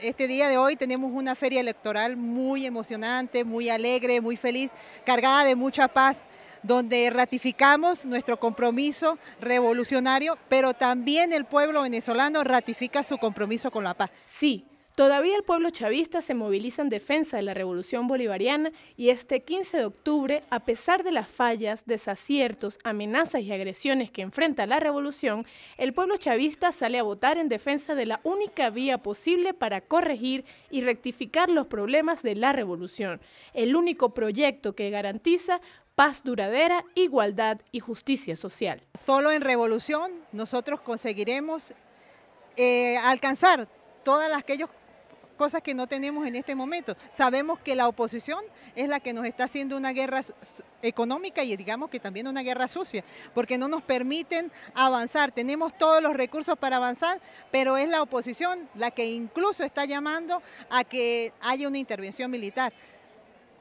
Este día de hoy tenemos una feria electoral muy emocionante, muy alegre, muy feliz, cargada de mucha paz donde ratificamos nuestro compromiso revolucionario, pero también el pueblo venezolano ratifica su compromiso con la paz. Sí, Todavía el pueblo chavista se moviliza en defensa de la revolución bolivariana y este 15 de octubre, a pesar de las fallas, desaciertos, amenazas y agresiones que enfrenta la revolución, el pueblo chavista sale a votar en defensa de la única vía posible para corregir y rectificar los problemas de la revolución, el único proyecto que garantiza paz duradera, igualdad y justicia social. Solo en revolución nosotros conseguiremos eh, alcanzar todas aquellas cosas que no tenemos en este momento. Sabemos que la oposición es la que nos está haciendo una guerra económica y digamos que también una guerra sucia, porque no nos permiten avanzar. Tenemos todos los recursos para avanzar, pero es la oposición la que incluso está llamando a que haya una intervención militar.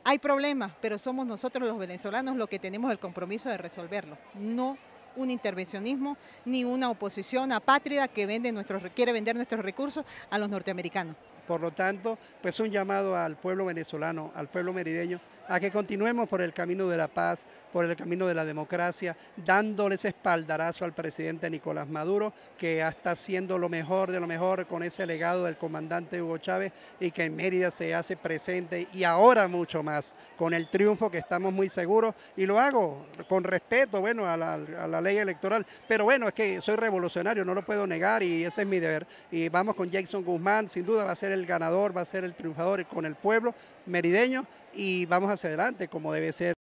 Hay problemas, pero somos nosotros los venezolanos los que tenemos el compromiso de resolverlo. No un intervencionismo ni una oposición apátrida que vende nuestros, quiere vender nuestros recursos a los norteamericanos. Por lo tanto, pues un llamado al pueblo venezolano, al pueblo merideño, a que continuemos por el camino de la paz, por el camino de la democracia, dándole ese espaldarazo al presidente Nicolás Maduro, que está haciendo lo mejor de lo mejor con ese legado del comandante Hugo Chávez y que en Mérida se hace presente y ahora mucho más, con el triunfo que estamos muy seguros y lo hago con respeto, bueno, a la, ley electoral, pero bueno, es que soy revolucionario, no lo puedo negar y ese es mi deber. Y vamos con Jackson Guzmán, sin duda va a ser el ganador, va a ser el triunfador con el pueblo merideños y vamos hacia adelante como debe ser.